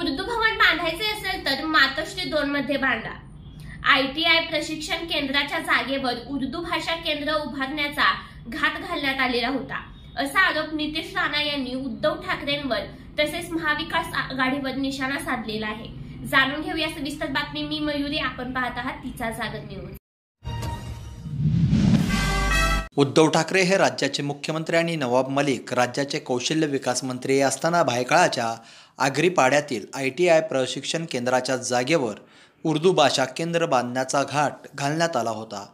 उर्दू भवन बांधायचे असेल तर मातोश्री दोन मध्ये बांधा आयटीआय प्रशिक्षण केंद्राच्या जागेवर उर्दू भाषा केंद्र उभारण्याचा घात घालण्यात आलेला होता असा आरोप नितीश राणा यांनी उद्धव ठाकरेंवर तसेच महाविकास आघाडीवर निशाणा साधलेला आहे जाणून घेऊया सविस्तर बातमी मी मयुरी आपण पाहत आहात तिचा जागर न्यूज उद्धव ठाकरे हे राज्याचे मुख्यमंत्री आणि नवाब मलिक राज्याचे कौशल्य विकास मंत्री असताना भायकाळाच्या आगरीपाड्यातील आय टी आय प्रशिक्षण केंद्राच्या जागेवर उर्दू भाषा केंद्र बांधण्याचा घाट घालण्यात आला होता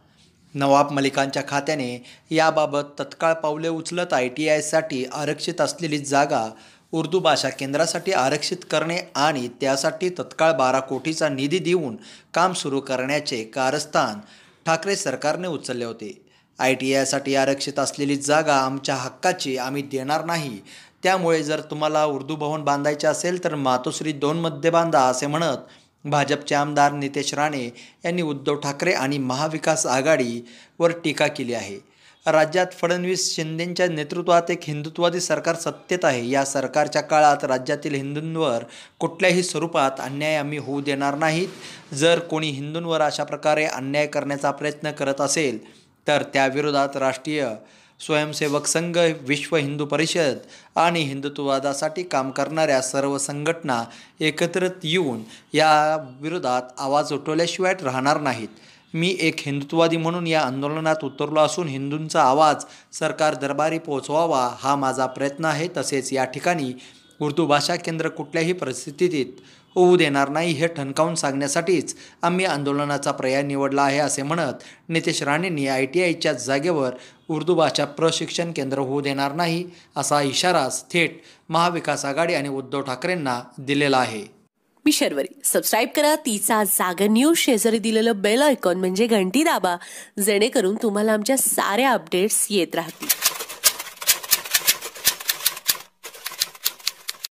नवाब मलिकांच्या खात्याने याबाबत तत्काळ पावले उचलत आय टी आयसाठी आरक्षित असलेली जागा उर्दू भाषा केंद्रासाठी आरक्षित करणे आणि त्यासाठी तत्काळ बारा कोटीचा निधी देऊन काम सुरू करण्याचे कारस्थान ठाकरे सरकारने उचलले होते आय टी आयसाठी आरक्षित असलेली जागा आमच्या हक्काची आम्ही देणार नाही त्यामुळे जर तुम्हाला उर्दू भवन बांधायचे असेल तर मातोश्री दोन दोनमध्ये बांधा असे म्हणत भाजपचे आमदार नितेश राणे यांनी उद्धव ठाकरे आणि महाविकास आघाडीवर टीका केली आहे राज्यात फडणवीस शिंदेंच्या नेतृत्वात एक हिंदुत्ववादी सरकार सत्तेत आहे या सरकारच्या काळात राज्यातील हिंदूंवर कुठल्याही स्वरूपात अन्याय आम्ही होऊ देणार नाहीत जर कोणी हिंदूंवर अशा प्रकारे अन्याय करण्याचा प्रयत्न करत असेल तर त्याविरोधात राष्ट्रीय स्वयंसेवक संघ विश्व हिंदू परिषद आणि हिंदुत्ववादासाठी काम करणाऱ्या सर्व संघटना एकत्रित येऊन या विरोधात आवाज उठवल्याशिवाय राहणार नाहीत मी एक हिंदुत्ववादी म्हणून या आंदोलनात उतरलो असून हिंदूंचा आवाज सरकार दरबारी पोहोचवावा हा माझा प्रयत्न आहे तसेच या ठिकाणी उर्दू भाषा केंद्र कुठल्याही परिस्थितीत होऊ देणार नाही हे ठणकावून सांगण्यासाठीच आम्ही आंदोलनाचा पर्याय निवडला आहे असे म्हणत नितेश राणेंनी आय टी आयच्या जागेवर उर्दू भाषा प्रशिक्षण केंद्र होऊ देणार नाही असा इशारा थेट महाविकास आघाडी आणि उद्धव ठाकरेंना दिलेला आहे मी शर्वरी सबस्क्राईब करा तिचा जागर न्यूज शेजारी दिलेलं बेल ऐकॉन म्हणजे घंटी दाबा जेणेकरून तुम्हाला आमच्या साऱ्या अपडेट्स येत राहतील